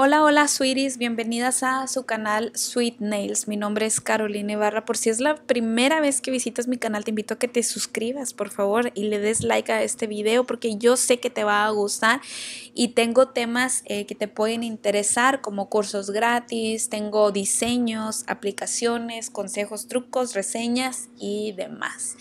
Hola, hola, sweeties. Bienvenidas a su canal Sweet Nails. Mi nombre es Carolina Ibarra. Por si es la primera vez que visitas mi canal, te invito a que te suscribas, por favor, y le des like a este video porque yo sé que te va a gustar y tengo temas eh, que te pueden interesar como cursos gratis, tengo diseños, aplicaciones, consejos, trucos, reseñas y demás.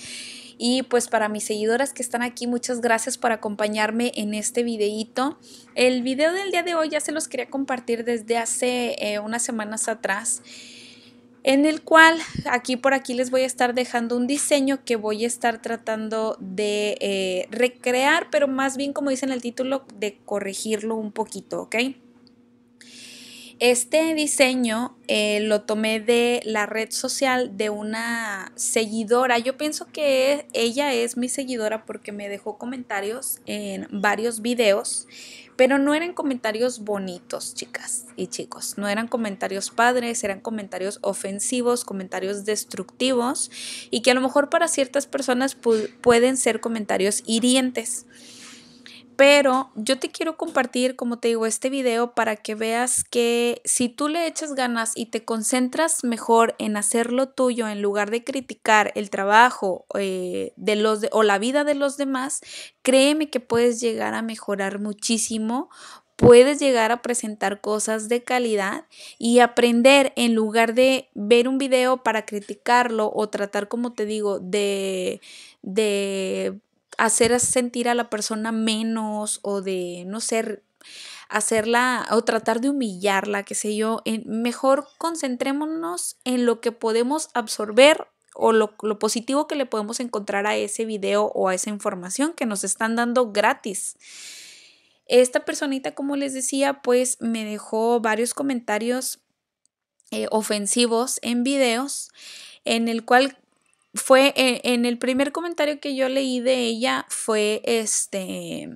Y pues para mis seguidoras que están aquí, muchas gracias por acompañarme en este videíto. El video del día de hoy ya se los quería compartir desde hace eh, unas semanas atrás en el cual aquí por aquí les voy a estar dejando un diseño que voy a estar tratando de eh, recrear, pero más bien como dice en el título, de corregirlo un poquito, ¿ok? Este diseño eh, lo tomé de la red social de una seguidora. Yo pienso que ella es mi seguidora porque me dejó comentarios en varios videos, pero no eran comentarios bonitos, chicas y chicos. No eran comentarios padres, eran comentarios ofensivos, comentarios destructivos y que a lo mejor para ciertas personas pueden ser comentarios hirientes. Pero yo te quiero compartir, como te digo, este video para que veas que si tú le echas ganas y te concentras mejor en hacer lo tuyo en lugar de criticar el trabajo eh, de los o la vida de los demás, créeme que puedes llegar a mejorar muchísimo puedes llegar a presentar cosas de calidad y aprender en lugar de ver un video para criticarlo o tratar, como te digo, de, de hacer sentir a la persona menos o de, no ser hacerla o tratar de humillarla, qué sé yo. mejor concentrémonos en lo que podemos absorber o lo, positivo que le podemos encontrar a ese video o a esa información que nos están dando gratis. Esta personita, como les decía, pues me dejó varios comentarios eh, ofensivos en videos en el cual fue eh, en, el primer comentario que yo leí de ella fue este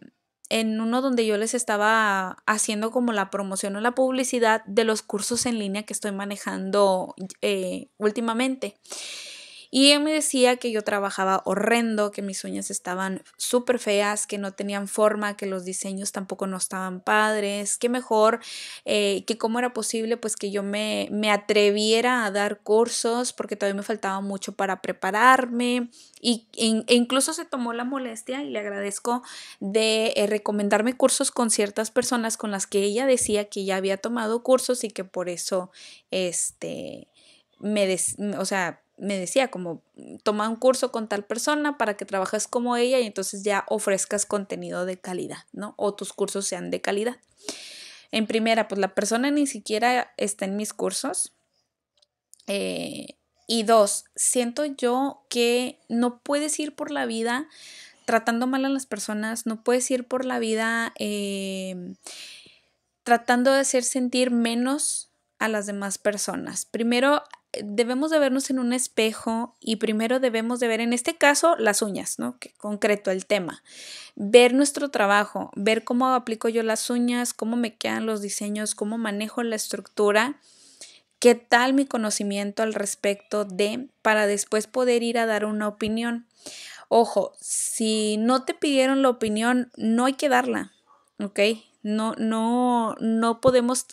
en uno donde yo les estaba haciendo como la promoción o la publicidad de los cursos en línea que estoy manejando eh, últimamente. Y él me decía que yo trabajaba horrendo, que mis uñas estaban súper feas, que no tenían forma, que los diseños tampoco no estaban padres, que mejor, eh, que cómo era posible pues que yo me, me atreviera a dar cursos porque todavía me faltaba mucho para prepararme. Y, e, incluso se tomó la molestia y le agradezco de eh, recomendarme cursos con ciertas personas con las que ella decía que ya había tomado cursos y que por eso este me o sea me decía como toma un curso con tal persona para que trabajes como ella y entonces ya ofrezcas contenido de calidad, ¿no? O tus cursos sean de calidad. En primera, pues la persona ni siquiera está en mis cursos. Eh, y dos, siento yo que no puedes ir por la vida tratando mal a las personas, no puedes ir por la vida em, tratando de hacer sentir menos a las demás personas. Primero debemos de vernos en un espejo y primero debemos de ver, en este caso, las uñas, ¿no? Que concreto el tema. Ver nuestro trabajo, ver cómo aplico yo las uñas, cómo me quedan los diseños, cómo manejo la estructura, qué tal mi conocimiento al respecto de, para después poder ir a dar una opinión. Ojo, si no te pidieron la opinión, no hay que darla, ¿ok? No, no, no podemos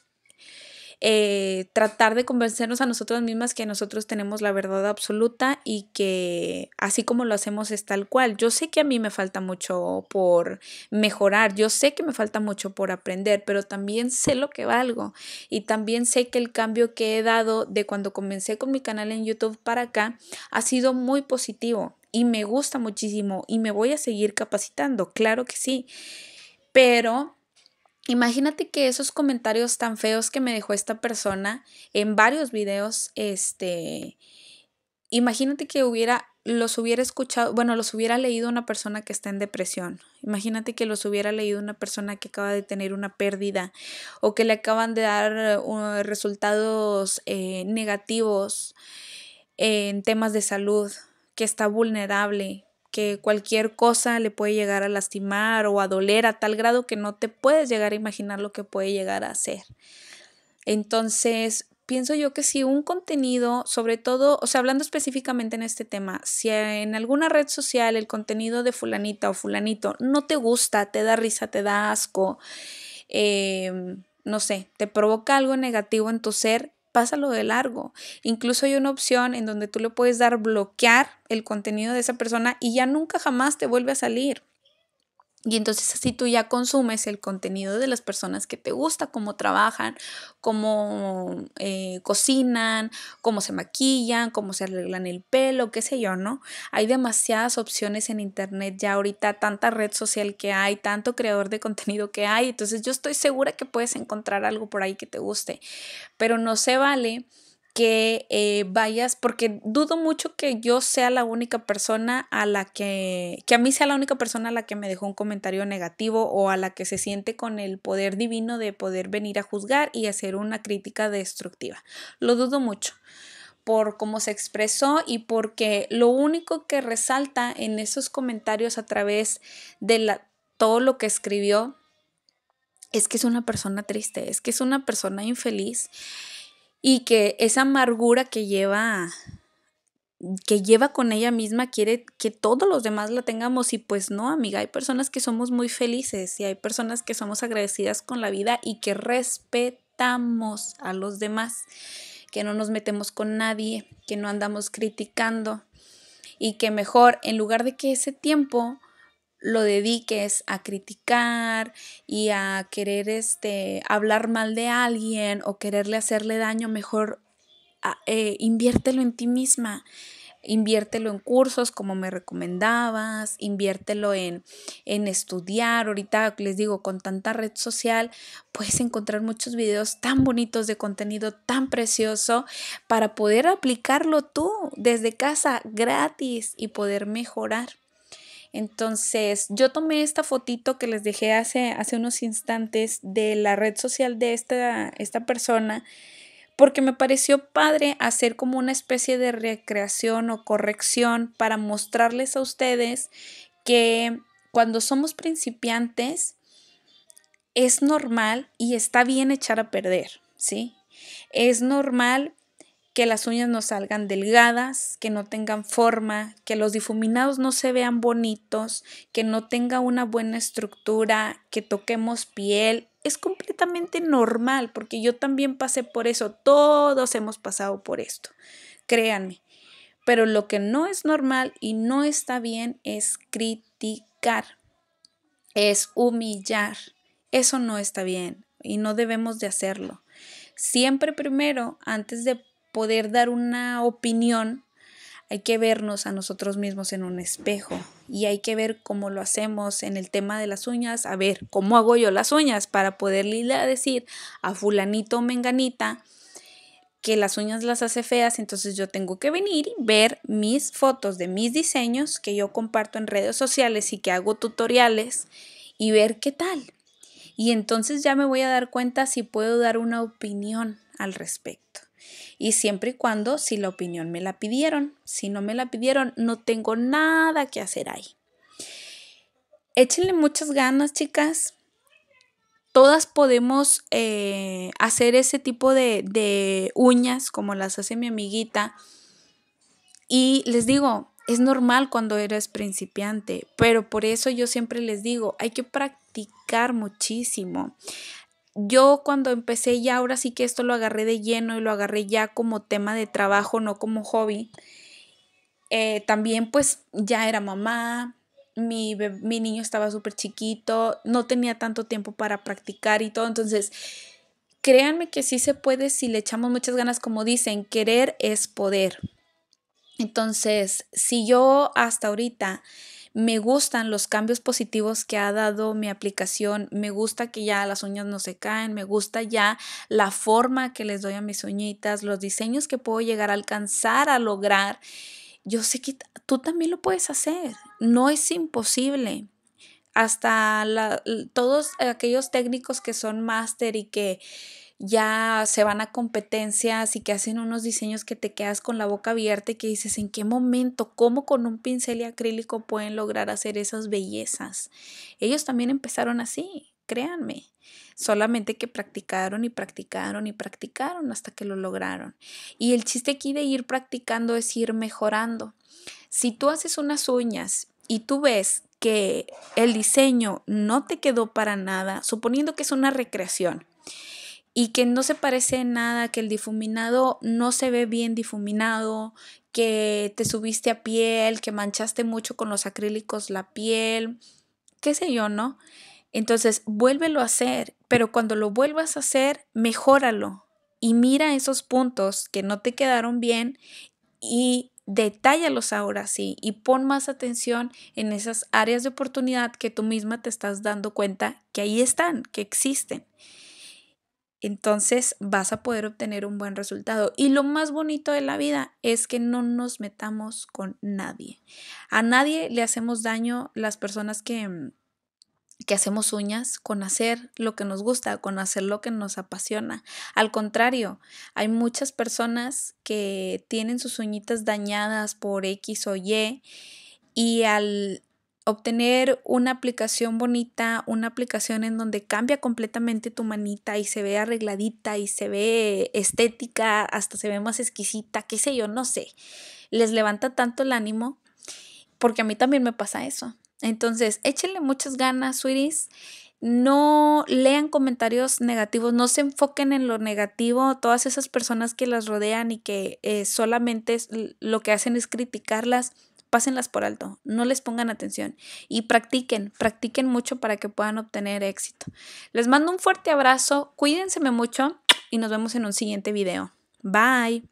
eh, tratar de convencernos a nosotros mismas que nosotros tenemos la verdad absoluta y que así como lo hacemos es tal cual. Yo sé que a mí me falta mucho por mejorar, yo sé que me falta mucho por aprender, pero también sé lo que valgo y también sé que el cambio que he dado de cuando comencé con mi canal en YouTube para acá ha sido muy positivo y me gusta muchísimo y me voy a seguir capacitando, claro que sí, pero Imagínate que esos comentarios tan feos que me dejó esta persona en varios videos, este, imagínate que hubiera los hubiera escuchado, bueno, los hubiera leído una persona que está en depresión. Imagínate que los hubiera leído una persona que acaba de tener una pérdida o que le acaban de dar uh, resultados eh, negativos en temas de salud, que está vulnerable, que cualquier cosa le puede llegar a lastimar o a doler a tal grado que no te puedes llegar a imaginar lo que puede llegar a hacer. Entonces, pienso yo que si un contenido, sobre todo, o sea, hablando específicamente en este tema, si en alguna red social el contenido de fulanita o fulanito no te gusta, te da risa, te da asco, em, no sé, te provoca algo negativo en tu ser, pásalo de largo. Incluso hay una opción en donde tú le puedes dar bloquear el contenido de esa persona y ya nunca jamás te vuelve a salir. Y entonces así tú ya consumes el contenido de las personas que te gusta, cómo trabajan, cómo eh, cocinan, cómo se maquillan, cómo se arreglan el pelo, qué sé yo, ¿no? Hay demasiadas opciones en Internet ya ahorita, tanta red social que hay, tanto creador de contenido que hay. Entonces yo estoy segura que puedes encontrar algo por ahí que te guste, pero no se vale que eh, vayas, porque dudo mucho que yo sea la única persona a la que, que a mí sea la única persona a la que me dejó un comentario negativo o a la que se siente con el poder divino de poder venir a juzgar y hacer una crítica destructiva. Lo dudo mucho por cómo se expresó y porque lo único que resalta en esos comentarios a través de la, todo lo que escribió es que es una persona triste, es que es una persona infeliz y que esa amargura que lleva que lleva con ella misma quiere que todos los demás la tengamos y pues no, amiga, hay personas que somos muy felices y hay personas que somos agradecidas con la vida y que respetamos a los demás, que no nos metemos con nadie, que no andamos criticando y que mejor en lugar de que ese tiempo lo dediques a criticar y a querer este, hablar mal de alguien o quererle hacerle daño, mejor ah, eh, inviértelo en ti misma. Inviértelo en cursos como me recomendabas, inviértelo en, en estudiar. Ahorita les digo, con tanta red social puedes encontrar muchos videos tan bonitos de contenido tan precioso para poder aplicarlo tú desde casa gratis y poder mejorar. Entonces, yo tomé esta fotito que les dejé hace, hace unos instantes de la red social de esta, esta persona porque me pareció padre hacer como una especie de recreación o corrección para mostrarles a ustedes que cuando somos principiantes es normal y está bien echar a perder, ¿sí? Es normal que las uñas no salgan delgadas, que no tengan forma, que los difuminados no se vean bonitos, que no tenga una buena estructura, que toquemos piel. Es completamente normal porque yo también pasé por eso, todos hemos pasado por esto, créanme. Pero lo que no es normal y no está bien es criticar, es humillar. Eso no está bien y no debemos de hacerlo. Siempre primero, antes de poder dar una opinión, hay que vernos a nosotros mismos en un espejo y hay que ver cómo lo hacemos en el tema de las uñas, a ver cómo hago yo las uñas para poderle decir a fulanito o menganita que las uñas las hace feas, entonces yo tengo que venir y ver mis fotos de mis diseños que yo comparto en redes sociales y que hago tutoriales y ver qué tal. Y entonces ya me voy a dar cuenta si puedo dar una opinión al respecto y siempre y cuando si la opinión me la pidieron, si no me la pidieron, no tengo nada que hacer ahí. Échenle muchas ganas, chicas. Todas podemos eh, hacer ese tipo de, de uñas como las hace mi amiguita. Y les digo, es normal cuando eres principiante, pero por eso yo siempre les digo, hay que practicar muchísimo yo cuando empecé ya, ahora sí que esto lo agarré de lleno y lo agarré ya como tema de trabajo, no como hobby. Eh, también pues ya era mamá, mi, mi niño estaba súper chiquito, no tenía tanto tiempo para practicar y todo, entonces créanme que sí se puede si le echamos muchas ganas, como dicen, querer es poder. Entonces, si yo hasta ahorita me gustan los cambios positivos que ha dado mi aplicación. Me gusta que ya las uñas no se caen. Me gusta ya la forma que les doy a mis uñitas, los diseños que puedo llegar a alcanzar, a lograr. Yo sé que tú también lo puedes hacer. No es imposible hasta todos aquellos técnicos que son máster y que ya se van a competencias y que hacen unos diseños que te quedas con la boca abierta y que dices, ¿en qué momento? ¿Cómo con un pincel y acrílico pueden lograr hacer esas bellezas? Ellos también empezaron así, créanme. Solamente que practicaron y practicaron y practicaron hasta que lo lograron. Y el chiste aquí de ir practicando es ir mejorando. Si tú haces unas uñas y tú ves que el diseño no te quedó para nada, suponiendo que es una recreación, y que no se parece nada, que el difuminado no se ve bien difuminado, que te subiste a piel, que manchaste mucho con los acrílicos la piel, qué sé yo, ¿no? Entonces, vuélvelo a hacer, pero cuando lo vuelvas a hacer, mejóralo y mira esos puntos que no te quedaron bien y detállalos ahora sí y pon más atención en esas áreas de oportunidad que tú misma te estás dando cuenta que ahí están, que existen entonces vas a poder obtener un buen resultado. Y lo más bonito de la vida es que no nos metamos con nadie. A nadie le hacemos daño las personas que, mm, que hacemos uñas con hacer lo que nos gusta, con hacer lo que nos apasiona. Al contrario, hay muchas personas que tienen sus uñitas dañadas por X o Y y al obtener una aplicación bonita, una aplicación en donde cambia completamente tu manita y se ve arregladita y se ve estética, hasta se ve más exquisita, qué sé yo, no sé. Les levanta tanto el ánimo porque a mí también me pasa eso. Entonces, échenle muchas ganas, Suiris. No lean comentarios negativos, no se enfoquen en lo negativo, todas esas personas que las rodean y que eh, solamente lo que hacen es criticarlas pásenlas por alto, no les pongan atención y practiquen, practiquen mucho para que puedan obtener éxito. Les mando un fuerte abrazo, cuídense mucho y nos vemos en un siguiente video. Bye.